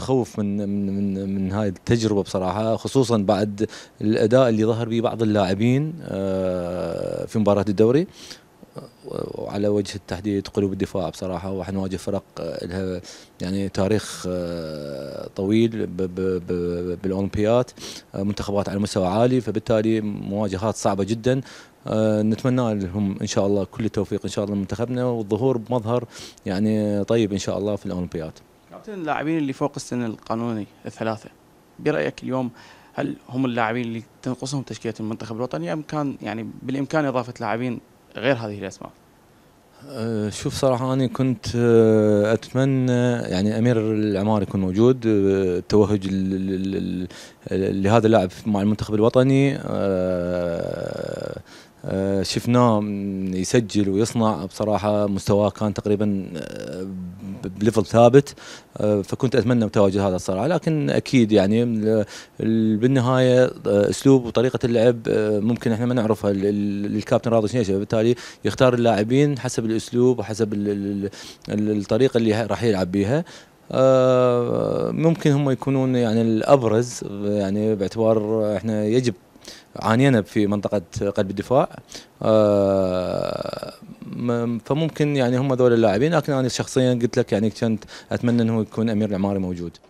متخوف من من من, من هاي التجربه بصراحه خصوصا بعد الاداء اللي ظهر به بعض اللاعبين آه، في مباراه الدوري وعلى وجه التحديد قلوب الدفاع بصراحه وحنواجه فرق آه، لها يعني تاريخ آه، طويل بالاولمبيات منتخبات على مستوى عالي فبالتالي مواجهات صعبه جدا نتمنى لهم ان شاء الله كل التوفيق ان شاء الله لمنتخبنا والظهور بمظهر يعني طيب ان شاء الله في الاولمبيات اللاعبين اللي فوق السن القانوني الثلاثه برايك اليوم هل هم اللاعبين اللي تنقصهم تشكيله المنتخب الوطني ام كان يعني بالامكان اضافه لاعبين غير هذه الاسماء؟ أه، شوف صراحة أنا كنت أه، أتمنى يعني أمير العمار يكون موجود أه، التوهج لهذا اللاعب مع المنتخب الوطني شفناه يسجل ويصنع بصراحة مستواه كان تقريبا بليفل ثابت آه، فكنت اتمنى تواجد هذا الصراع لكن اكيد يعني بالنهايه آه، اسلوب وطريقه اللعب آه، ممكن احنا ما نعرفها الكابتن راضي شنيشه بالتالي يختار اللاعبين حسب الاسلوب وحسب الطريقه اللي راح يلعب بها ممكن هم يكونون يعني الابرز يعني باعتبار احنا يجب عانينا في منطقه قلب الدفاع فممكن يعني هم دول اللاعبين لكن انا شخصيا قلت لك يعني كنت اتمنى انه يكون امير العماري موجود